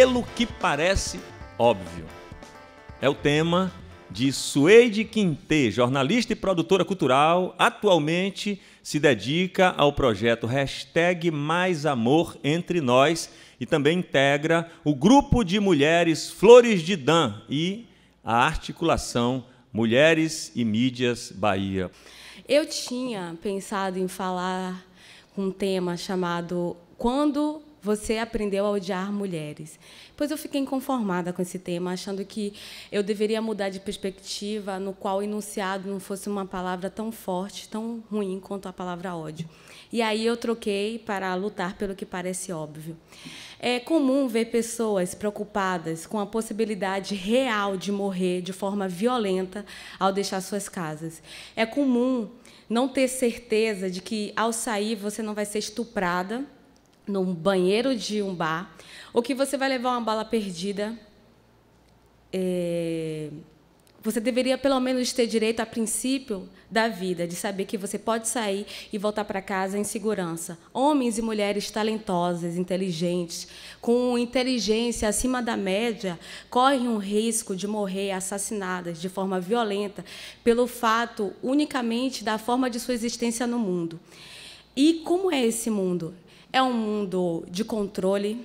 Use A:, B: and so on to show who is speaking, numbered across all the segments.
A: pelo que parece óbvio. É o tema de Suede Quinte, jornalista e produtora cultural, atualmente se dedica ao projeto Hashtag Mais Amor Entre Nós e também integra o grupo de mulheres Flores de Dan e a articulação Mulheres e Mídias Bahia. Eu tinha pensado em falar um tema chamado Quando você aprendeu a odiar mulheres. Pois eu fiquei inconformada com esse tema, achando que eu deveria mudar de perspectiva, no qual o enunciado não fosse uma palavra tão forte, tão ruim quanto a palavra ódio. E aí eu troquei para lutar pelo que parece óbvio. É comum ver pessoas preocupadas com a possibilidade real de morrer de forma violenta ao deixar suas casas. É comum não ter certeza de que ao sair você não vai ser estuprada num banheiro de um bar, ou que você vai levar uma bala perdida. É... Você deveria, pelo menos, ter direito a princípio da vida, de saber que você pode sair e voltar para casa em segurança. Homens e mulheres talentosas, inteligentes, com inteligência acima da média, correm o risco de morrer assassinadas de forma violenta pelo fato unicamente da forma de sua existência no mundo. E como é esse mundo? É um mundo de controle,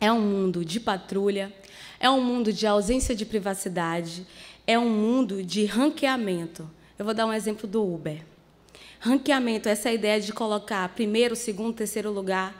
A: é um mundo de patrulha, é um mundo de ausência de privacidade, é um mundo de ranqueamento. Eu vou dar um exemplo do Uber. Ranqueamento, essa ideia de colocar primeiro, segundo, terceiro lugar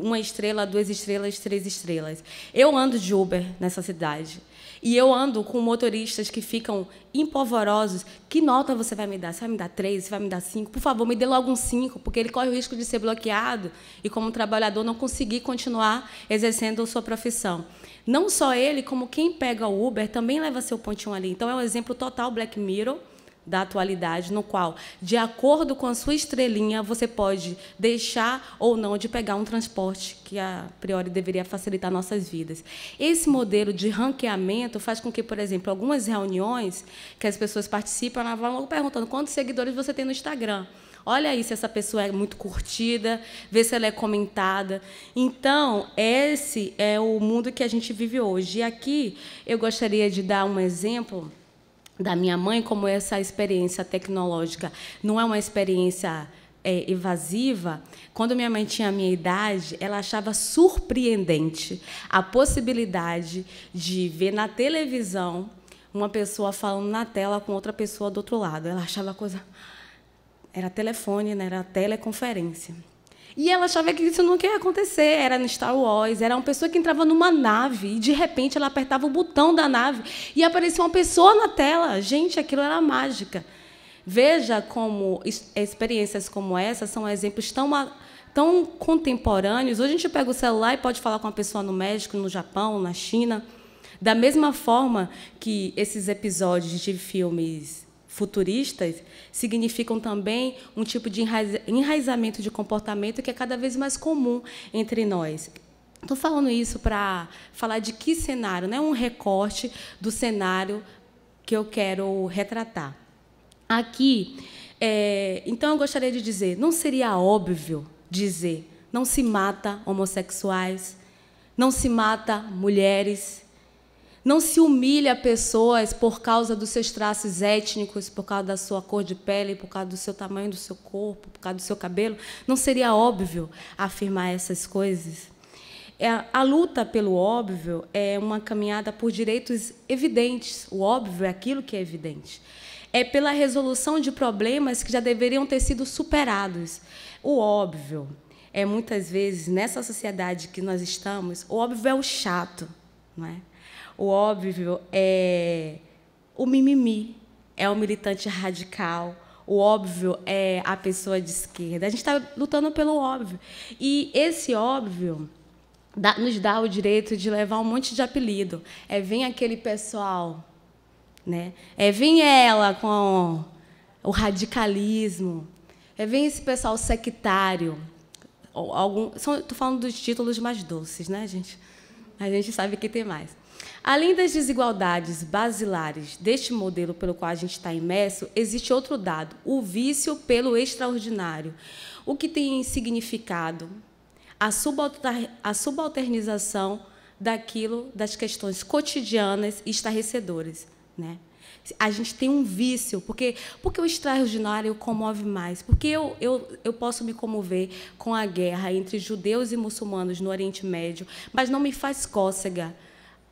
A: uma estrela, duas estrelas, três estrelas. Eu ando de Uber nessa cidade. E eu ando com motoristas que ficam empolvorosos. Que nota você vai me dar? Você vai me dar três? Você vai me dar cinco? Por favor, me dê logo um cinco, porque ele corre o risco de ser bloqueado e, como trabalhador, não conseguir continuar exercendo sua profissão. Não só ele, como quem pega o Uber também leva seu pontinho ali. Então, é um exemplo total Black Mirror da atualidade, no qual, de acordo com a sua estrelinha, você pode deixar ou não de pegar um transporte que a priori deveria facilitar nossas vidas. Esse modelo de ranqueamento faz com que, por exemplo, algumas reuniões que as pessoas participam, elas vão perguntando quantos seguidores você tem no Instagram. Olha aí se essa pessoa é muito curtida, vê se ela é comentada. Então, esse é o mundo que a gente vive hoje. E aqui eu gostaria de dar um exemplo da minha mãe como essa experiência tecnológica não é uma experiência é, evasiva, quando minha mãe tinha a minha idade, ela achava surpreendente a possibilidade de ver na televisão uma pessoa falando na tela com outra pessoa do outro lado. Ela achava coisa. Era telefone, né? era teleconferência. E ela achava que isso nunca ia acontecer. Era no Star Wars, era uma pessoa que entrava numa nave e de repente ela apertava o botão da nave e aparecia uma pessoa na tela. Gente, aquilo era mágica. Veja como experiências como essa são exemplos tão tão contemporâneos. Hoje a gente pega o celular e pode falar com uma pessoa no México, no Japão, na China. Da mesma forma que esses episódios de filmes futuristas significam também um tipo de enraizamento de comportamento que é cada vez mais comum entre nós. Estou falando isso para falar de que cenário, né? um recorte do cenário que eu quero retratar. Aqui, é, então eu gostaria de dizer: não seria óbvio dizer não se mata homossexuais, não se mata mulheres, não se humilha pessoas por causa dos seus traços étnicos, por causa da sua cor de pele, por causa do seu tamanho do seu corpo, por causa do seu cabelo. Não seria óbvio afirmar essas coisas? É, a luta pelo óbvio é uma caminhada por direitos evidentes. O óbvio é aquilo que é evidente. É pela resolução de problemas que já deveriam ter sido superados. O óbvio é muitas vezes nessa sociedade que nós estamos, o óbvio é o chato, não é? O óbvio é o mimimi, é o militante radical. O óbvio é a pessoa de esquerda. A gente está lutando pelo óbvio. E esse óbvio dá, nos dá o direito de levar um monte de apelido. É vem aquele pessoal, né? É vem ela com o radicalismo. É vem esse pessoal sectário. Algum, são, tô falando dos títulos mais doces, né, gente? a gente sabe que tem mais. Além das desigualdades basilares deste modelo pelo qual a gente está imerso, existe outro dado, o vício pelo extraordinário. O que tem significado a, a subalternização daquilo, das questões cotidianas e estarrecedoras. Né? a gente tem um vício, porque, porque o extraordinário comove mais, porque eu, eu, eu posso me comover com a guerra entre judeus e muçulmanos no Oriente Médio, mas não me faz cócega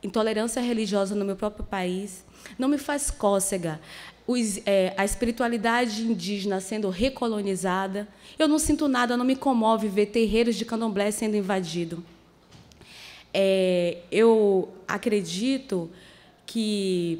A: intolerância religiosa no meu próprio país, não me faz cócega os, é, a espiritualidade indígena sendo recolonizada, eu não sinto nada, não me comove ver terreiros de candomblé sendo invadido É, eu acredito que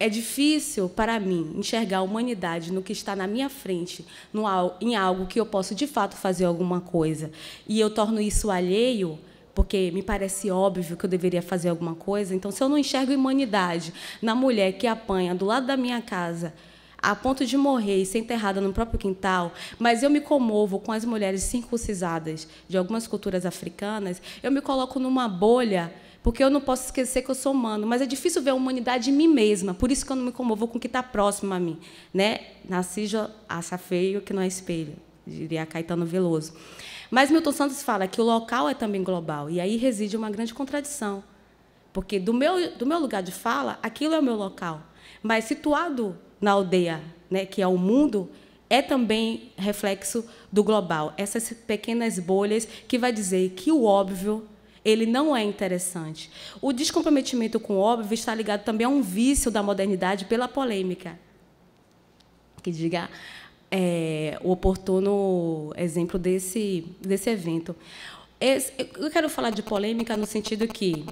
A: é difícil para mim enxergar a humanidade no que está na minha frente, no, em algo que eu posso de fato fazer alguma coisa. E eu torno isso alheio porque me parece óbvio que eu deveria fazer alguma coisa. Então, se eu não enxergo humanidade na mulher que apanha do lado da minha casa a ponto de morrer e ser enterrada no próprio quintal, mas eu me comovo com as mulheres circuncisadas de algumas culturas africanas, eu me coloco numa bolha porque eu não posso esquecer que eu sou humano, mas é difícil ver a humanidade em mim mesma, por isso que eu não me comovo com o que está próximo a mim. Né? nasci acha feio que não é espelho, diria Caetano Veloso. Mas Milton Santos fala que o local é também global, e aí reside uma grande contradição. Porque do meu, do meu lugar de fala, aquilo é o meu local. Mas situado na aldeia, né, que é o mundo, é também reflexo do global. Essas pequenas bolhas que vai dizer que o óbvio ele não é interessante. O descomprometimento com o óbvio está ligado também a um vício da modernidade pela polêmica. Que diga é, o oportuno exemplo desse, desse evento. Esse, eu quero falar de polêmica no sentido que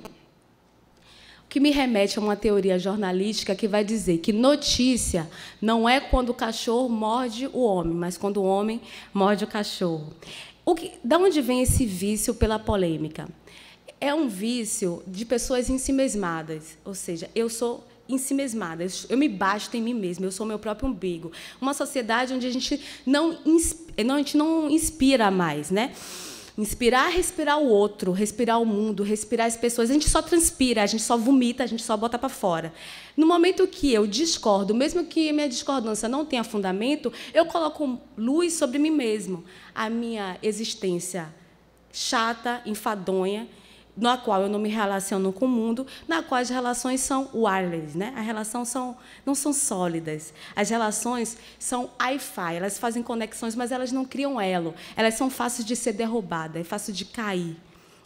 A: que me remete a uma teoria jornalística que vai dizer que notícia não é quando o cachorro morde o homem, mas quando o homem morde o cachorro. O que, da onde vem esse vício pela polêmica? é um vício de pessoas ensimesmadas, ou seja, eu sou ensimesmada, eu me basto em mim mesma, eu sou meu próprio umbigo. Uma sociedade onde a gente não, não, a gente não inspira mais, né? Inspirar, é respirar o outro, respirar o mundo, respirar as pessoas. A gente só transpira, a gente só vomita, a gente só bota para fora. No momento que eu discordo, mesmo que minha discordância não tenha fundamento, eu coloco luz sobre mim mesmo. A minha existência chata, enfadonha, na qual eu não me relaciono com o mundo, na qual as relações são wireless, né? As relações são, não são sólidas. As relações são hi-fi, elas fazem conexões, mas elas não criam elo. Elas são fáceis de ser derrubadas, é fácil de cair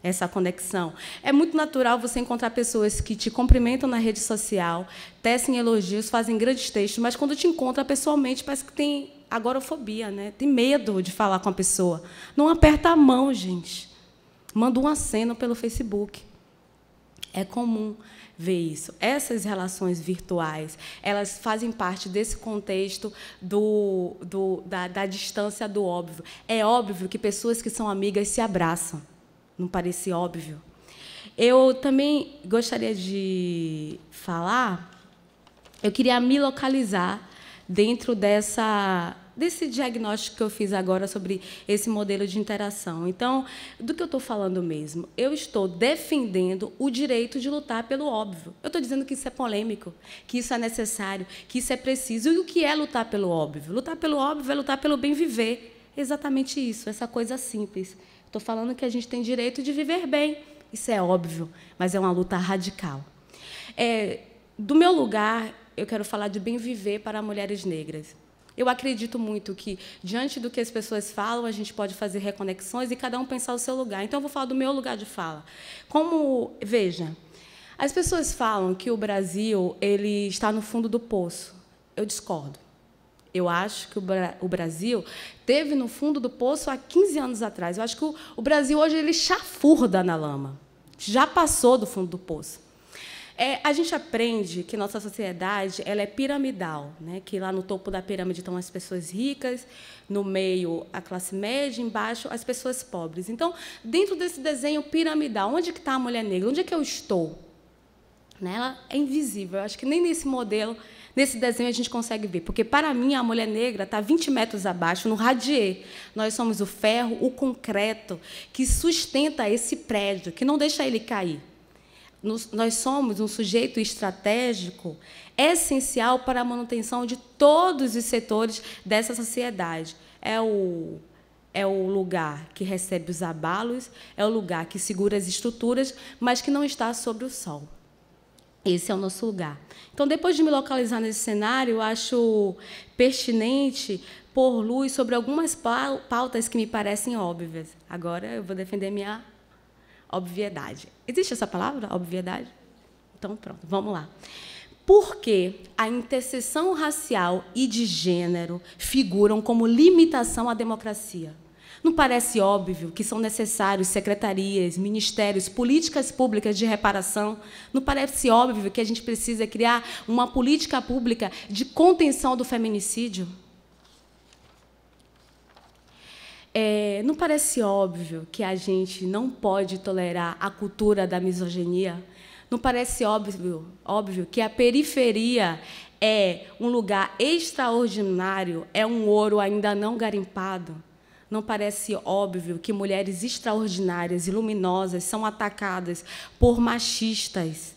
A: essa conexão. É muito natural você encontrar pessoas que te cumprimentam na rede social, tecem elogios, fazem grandes textos, mas quando te encontra pessoalmente, parece que tem agorafobia, né? Tem medo de falar com a pessoa. Não aperta a mão, gente. Manda um aceno pelo Facebook. É comum ver isso. Essas relações virtuais, elas fazem parte desse contexto do, do, da, da distância do óbvio. É óbvio que pessoas que são amigas se abraçam. Não parece óbvio? Eu também gostaria de falar, eu queria me localizar dentro dessa desse diagnóstico que eu fiz agora sobre esse modelo de interação. Então, do que eu estou falando mesmo? Eu estou defendendo o direito de lutar pelo óbvio. Eu estou dizendo que isso é polêmico, que isso é necessário, que isso é preciso. E o que é lutar pelo óbvio? Lutar pelo óbvio é lutar pelo bem viver. Exatamente isso, essa coisa simples. Estou falando que a gente tem direito de viver bem. Isso é óbvio, mas é uma luta radical. É, do meu lugar, eu quero falar de bem viver para mulheres negras. Eu acredito muito que, diante do que as pessoas falam, a gente pode fazer reconexões e cada um pensar o seu lugar. Então, eu vou falar do meu lugar de fala. Como, veja, as pessoas falam que o Brasil ele está no fundo do poço. Eu discordo. Eu acho que o, Brasil teve no fundo do poço há 15 anos atrás. Eu acho que o, o Brasil hoje ele chafurda na lama. Já passou do fundo do poço. É, a gente aprende que nossa sociedade ela é piramidal, né? que lá no topo da pirâmide estão as pessoas ricas, no meio a classe média, embaixo as pessoas pobres. Então, dentro desse desenho piramidal, onde que está a mulher negra? Onde é que eu estou? Né? Ela é invisível. Eu acho que nem nesse modelo, nesse desenho a gente consegue ver. Porque, para mim, a mulher negra está 20 metros abaixo, no radier. Nós somos o ferro, o concreto, que sustenta esse prédio, que não deixa ele cair nós somos um sujeito estratégico essencial para a manutenção de todos os setores dessa sociedade. É o é o lugar que recebe os abalos, é o lugar que segura as estruturas, mas que não está sobre o sol. Esse é o nosso lugar. Então, depois de me localizar nesse cenário, eu acho pertinente pôr luz sobre algumas pautas que me parecem óbvias. Agora eu vou defender minha obviedade. Existe essa palavra, obviedade? Então, pronto, vamos lá. Porque a interseção racial e de gênero figuram como limitação à democracia. Não parece óbvio que são necessários secretarias, ministérios, políticas públicas de reparação? Não parece óbvio que a gente precisa criar uma política pública de contenção do feminicídio? É, não parece óbvio que a gente não pode tolerar a cultura da misoginia? Não parece óbvio, óbvio que a periferia é um lugar extraordinário, é um ouro ainda não garimpado? Não parece óbvio que mulheres extraordinárias e luminosas são atacadas por machistas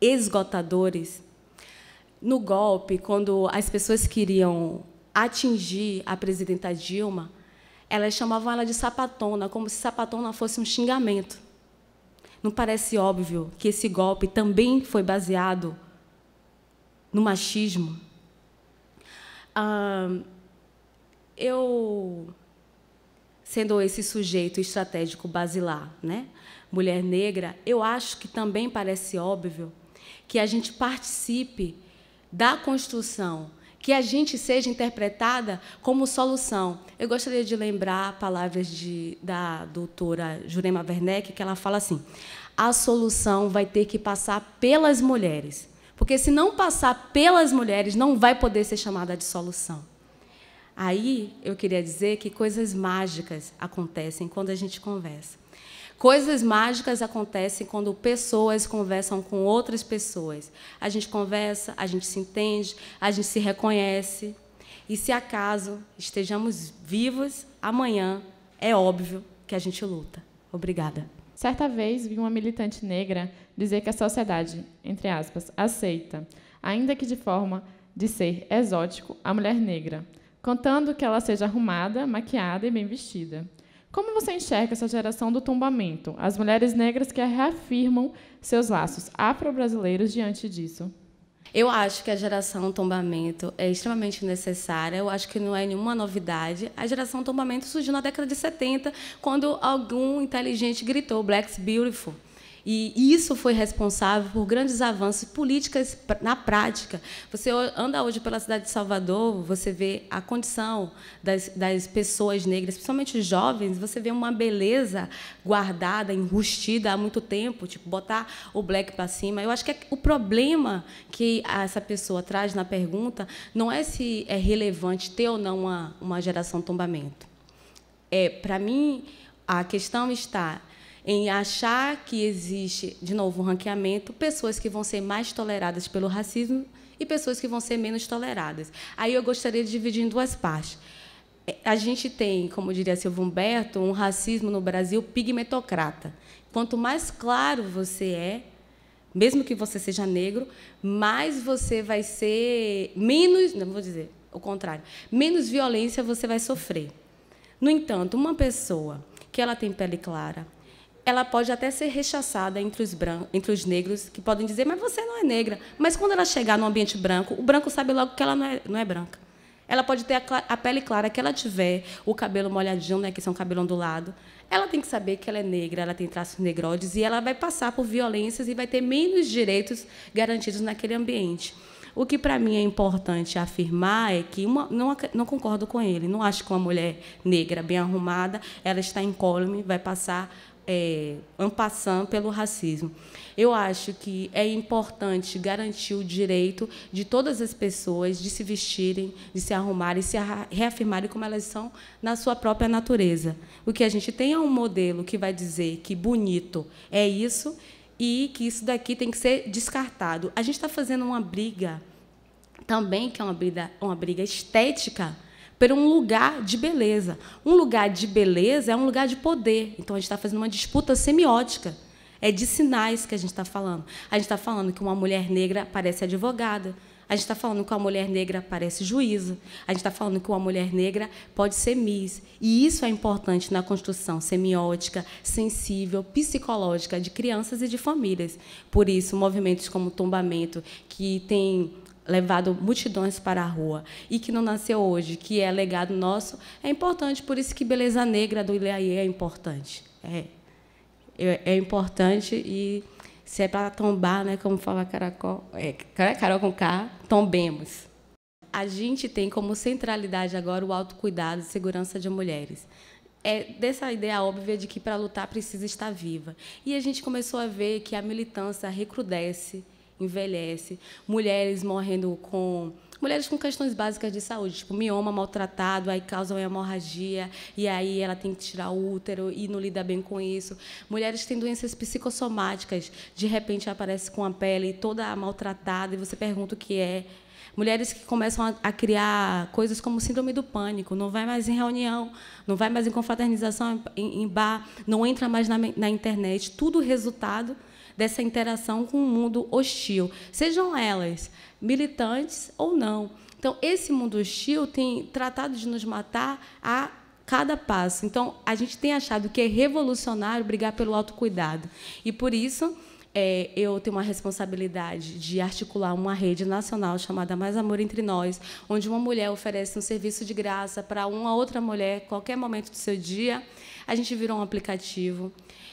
A: esgotadores? No golpe, quando as pessoas queriam atingir a presidenta Dilma, elas chamavam ela de sapatona, como se sapatona fosse um xingamento. Não parece óbvio que esse golpe também foi baseado no machismo? Ah, eu, sendo esse sujeito estratégico basilar, né, mulher negra, eu acho que também parece óbvio que a gente participe da construção que a gente seja interpretada como solução. Eu gostaria de lembrar palavras de, da doutora Jurema Werneck, que ela fala assim: a solução vai ter que passar pelas mulheres. Porque se não passar pelas mulheres, não vai poder ser chamada de solução. Aí eu queria dizer que coisas mágicas acontecem quando a gente conversa. Coisas mágicas acontecem quando pessoas conversam com outras pessoas. A gente conversa, a gente se entende, a gente se reconhece. E se acaso estejamos vivos amanhã, é óbvio que a gente luta. Obrigada. Certa vez vi uma militante negra dizer que a sociedade, entre aspas, aceita, ainda que de forma de ser exótico, a mulher negra, contando que ela seja arrumada, maquiada e bem vestida. Como você enxerga essa geração do tombamento? As mulheres negras que reafirmam seus laços afro-brasileiros diante disso? Eu acho que a geração tombamento é extremamente necessária. Eu acho que não é nenhuma novidade. A geração tombamento surgiu na década de 70, quando algum inteligente gritou Black's Beautiful. E isso foi responsável por grandes avanços políticas na prática. Você anda hoje pela cidade de Salvador, você vê a condição das, das pessoas negras, principalmente os jovens, você vê uma beleza guardada, enrustida há muito tempo, tipo, botar o black para cima. Eu acho que é o problema que essa pessoa traz na pergunta não é se é relevante ter ou não uma, uma geração tombamento. É, para mim, a questão está em achar que existe, de novo, um ranqueamento, pessoas que vão ser mais toleradas pelo racismo e pessoas que vão ser menos toleradas. Aí eu gostaria de dividir em duas partes. É, a gente tem, como diria Silvio Humberto, um racismo no Brasil pigmentocrata. Quanto mais claro você é, mesmo que você seja negro, mais você vai ser menos, não vou dizer o contrário, menos violência você vai sofrer. No entanto, uma pessoa que ela tem pele clara, ela pode até ser rechaçada entre os, brancos, entre os negros, que podem dizer, mas você não é negra. Mas quando ela chegar no ambiente branco, o branco sabe logo que ela não é, não é branca. Ela pode ter a, a, pele clara que ela tiver, o cabelo molhadinho, né, que são cabelo ondulado. Ela tem que saber que ela é negra, ela tem traços negroides e ela vai passar por violências e vai ter menos direitos garantidos naquele ambiente. O que para mim é importante afirmar é que uma, não, não concordo com ele. Não acho que uma mulher negra bem arrumada, ela está incólume, vai passar é, ampassando pelo racismo. Eu acho que é importante garantir o direito de todas as pessoas de se vestirem, de se arrumarem, se reafirmarem como elas são na sua própria natureza. O que a gente tem é um modelo que vai dizer que bonito é isso e que isso daqui tem que ser descartado. A gente está fazendo uma briga também, que é uma briga, uma briga estética, por um lugar de beleza. Um lugar de beleza é um lugar de poder. Então, a gente está fazendo uma disputa semiótica. É de sinais que a gente está falando. A gente está falando que uma mulher negra parece advogada, a gente está falando que uma mulher negra parece juíza. A gente está falando que uma mulher negra pode ser miss. E isso é importante na construção semiótica, sensível, psicológica de crianças e de famílias. Por isso, movimentos como o tombamento, que tem levado multidões para a rua e que não nasceu hoje, que é legado nosso, é importante. Por isso que Beleza Negra do Ileaie é importante. É, é, é importante e se é para tombar, né, como fala Caracol, é, Carol com K, tombemos. A gente tem como centralidade agora o autocuidado e segurança de mulheres é dessa ideia óbvia de que para lutar precisa estar viva. E a gente começou a ver que a militância recrudesce, envelhece, mulheres morrendo com mulheres com questões básicas de saúde, tipo mioma maltratado, aí causa uma hemorragia, e aí ela tem que tirar o útero e não lida bem com isso. Mulheres que têm doenças psicossomáticas, de repente aparece com a pele toda maltratada e você pergunta o que é. Mulheres que começam a, criar coisas como síndrome do pânico, não vai mais em reunião, não vai mais em confraternização, em, bar, não entra mais na, na internet, tudo resultado dessa interação com um mundo hostil, sejam elas militantes ou não. Então, esse mundo hostil tem tratado de nos matar a cada passo. Então, a gente tem achado que é revolucionário brigar pelo autocuidado. E por isso, é, eu tenho uma responsabilidade de articular uma rede nacional chamada Mais Amor Entre Nós, onde uma mulher oferece um serviço de graça para uma outra mulher, qualquer momento do seu dia. A gente virou um aplicativo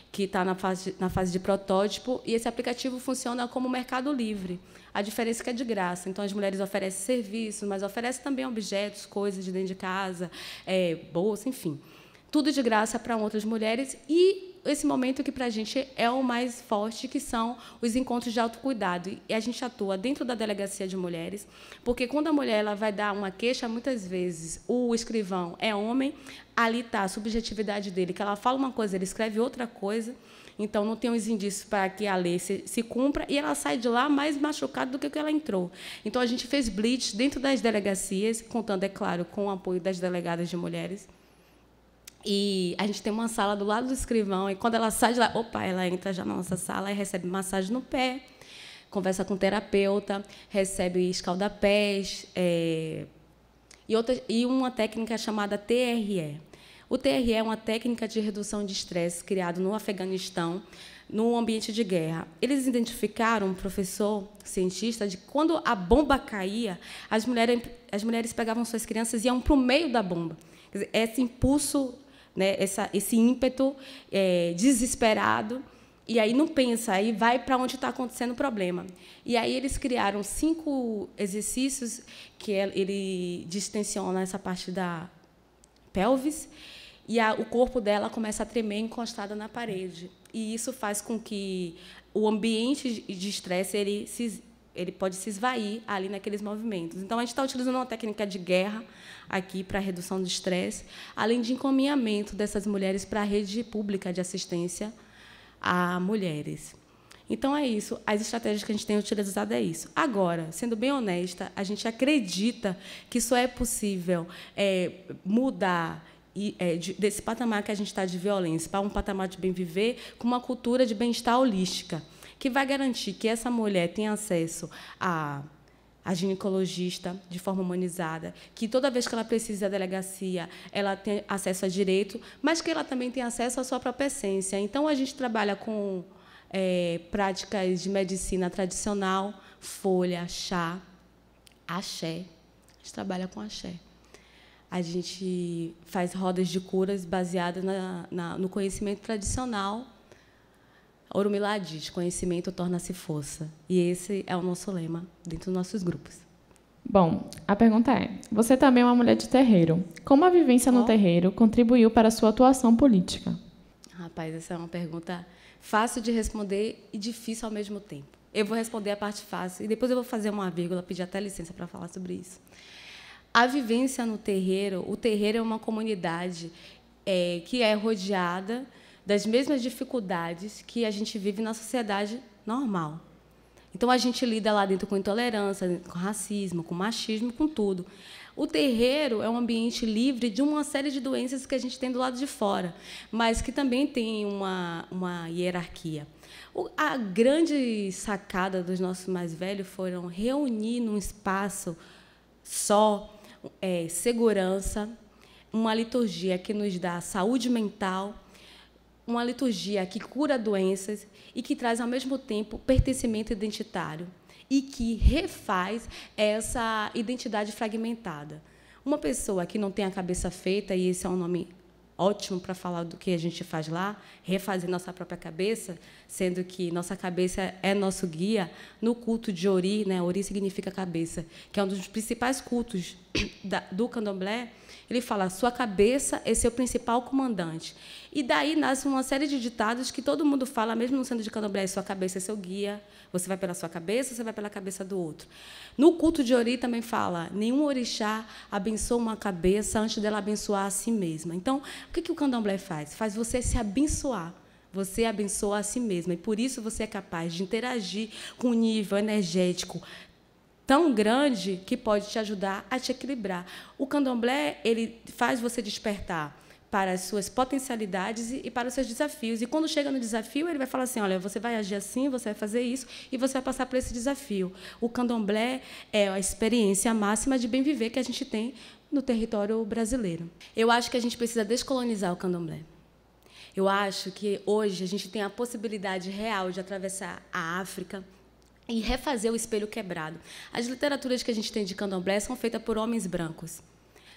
A: que está na fase, na fase de protótipo, e esse aplicativo funciona como mercado livre. A diferença é que é de graça. Então, as mulheres oferecem serviços, mas oferecem também objetos, coisas de dentro de casa, é, bolsa, enfim. Tudo de graça para outras mulheres e esse momento que para a gente é o mais forte, que são os encontros de autocuidado. E a gente atua dentro da delegacia de mulheres, porque quando a mulher ela vai dar uma queixa, muitas vezes o escrivão é homem, ali está a subjetividade dele, que ela fala uma coisa, ele escreve outra coisa. Então, não tem os indícios para que a lei se, se, cumpra e ela sai de lá mais machucada do que, que ela entrou. Então, a gente fez blitz dentro das delegacias, contando, é claro, com o apoio das delegadas de mulheres. E a gente tem uma sala do lado do escrivão, e quando ela sai de lá, opa, ela entra já na nossa sala e recebe massagem no pé, conversa com o terapeuta, recebe escaldapés, é, e, outra, e uma técnica chamada TRE. O TRE é uma técnica de redução de estresse criada no Afeganistão, no ambiente de guerra. Eles identificaram, um professor, cientista, de quando a bomba caía, as mulheres, as mulheres pegavam suas crianças e iam para o meio da bomba esse impulso né, essa, esse ímpeto é, desesperado. E aí não pensa, aí vai para onde está acontecendo o problema. E aí eles criaram cinco exercícios que é, ele distensiona essa parte da pelvis e a, o corpo dela começa a tremer encostada na parede. E isso faz com que o ambiente de estresse ele se ele pode se esvair ali naqueles movimentos. Então, a gente está utilizando uma técnica de guerra aqui para redução do estresse, além de encaminhamento dessas mulheres para a rede pública de assistência a mulheres. Então, é isso. As estratégias que a gente tem utilizado é isso. Agora, sendo bem honesta, a gente acredita que só é possível é, mudar e, é, desse patamar que a gente está de violência para um patamar de bem viver com uma cultura de bem-estar holística que vai garantir que essa mulher tenha acesso a a ginecologista de forma humanizada, que toda vez que ela precisa da delegacia, ela tem acesso a direito, mas que ela também tem acesso à sua própria essência. Então, a gente trabalha com é, práticas de medicina tradicional, folha, chá, axé. A gente trabalha com axé. A gente faz rodas de curas baseadas na, na, no conhecimento tradicional Orumilá diz: conhecimento torna-se força. E esse é o nosso lema dentro dos nossos grupos. Bom, a pergunta é: você também é uma mulher de terreiro. Como a vivência oh. no terreiro contribuiu para a sua atuação política? Rapaz, essa é uma pergunta fácil de responder e difícil ao mesmo tempo. Eu vou responder a parte fácil e depois eu vou fazer uma vírgula, pedir até licença para falar sobre isso. A vivência no terreiro, o terreiro é uma comunidade é, que é rodeada das mesmas dificuldades que a gente vive na sociedade normal. Então a gente lida lá dentro com intolerância, com racismo, com machismo, com tudo. O terreiro é um ambiente livre de uma série de doenças que a gente tem do lado de fora, mas que também tem uma, uma hierarquia. O, a grande sacada dos nossos mais velhos foram reunir num espaço só é, segurança, uma liturgia que nos dá saúde mental, uma liturgia que cura doenças e que traz ao mesmo tempo pertencimento identitário e que refaz essa identidade fragmentada. Uma pessoa que não tem a cabeça feita, e esse é um nome ótimo para falar do que a gente faz lá, refazer nossa própria cabeça, sendo que nossa cabeça é nosso guia no culto de Ori, né? Ori significa cabeça, que é um dos principais cultos do Candomblé ele fala: sua cabeça é seu principal comandante. E daí nasce uma série de ditados que todo mundo fala, mesmo no centro de candomblé, sua cabeça é seu guia. Você vai pela sua cabeça, você vai pela cabeça do outro. No culto de Ori também fala: nenhum orixá abençoa uma cabeça antes dela abençoar a si mesma. Então, o que, que o candomblé faz? Faz você se abençoar. Você abençoa a si mesma e por isso você é capaz de interagir com o nível energético tão grande que pode te ajudar a te equilibrar. O candomblé, ele faz você despertar para as suas potencialidades e para os seus desafios. E quando chega no desafio, ele vai falar assim: olha, você vai agir assim, você vai fazer isso e você vai passar por esse desafio. O candomblé é a experiência máxima de bem viver que a gente tem no território brasileiro. Eu acho que a gente precisa descolonizar o candomblé. Eu acho que hoje a gente tem a possibilidade real de atravessar a África, e refazer o espelho quebrado. As literaturas que a gente tem de candomblé são feitas por homens brancos.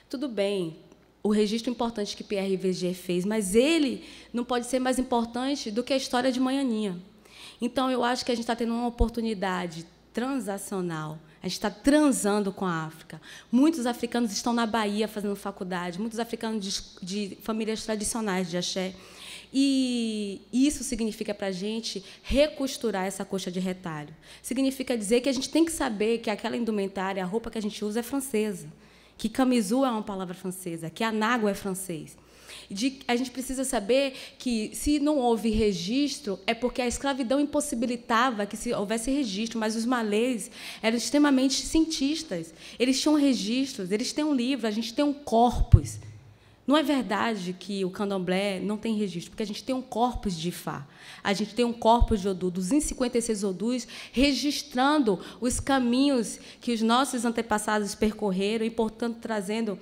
A: Tudo bem, o registro importante que Pierre Verger fez, mas ele não pode ser mais importante do que a história de Manhaninha. Então, eu acho que a gente está tendo uma oportunidade transacional. A gente está transando com a África. Muitos africanos estão na Bahia fazendo faculdade, muitos africanos de, de famílias tradicionais de axé. E isso significa para a gente recosturar essa coxa de retalho. Significa dizer que a gente tem que saber que aquela indumentária, a roupa que a gente usa é francesa, que camisu é uma palavra francesa, que anágua é francês. De, a gente precisa saber que se não houve registro é porque a escravidão impossibilitava que se houvesse registro, mas os malês eram extremamente cientistas. Eles tinham registros, eles têm um livro, a gente tem um corpus. Não é verdade que o candomblé não tem registro, porque a gente tem um corpus de Ifá, a gente tem um corpus de Odu, 256 Odus, registrando os caminhos que os nossos antepassados percorreram e, portanto, trazendo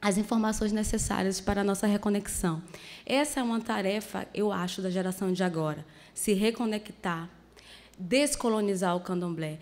A: as informações necessárias para a nossa reconexão. Essa é uma tarefa, eu acho, da geração de agora, se reconectar, descolonizar o candomblé.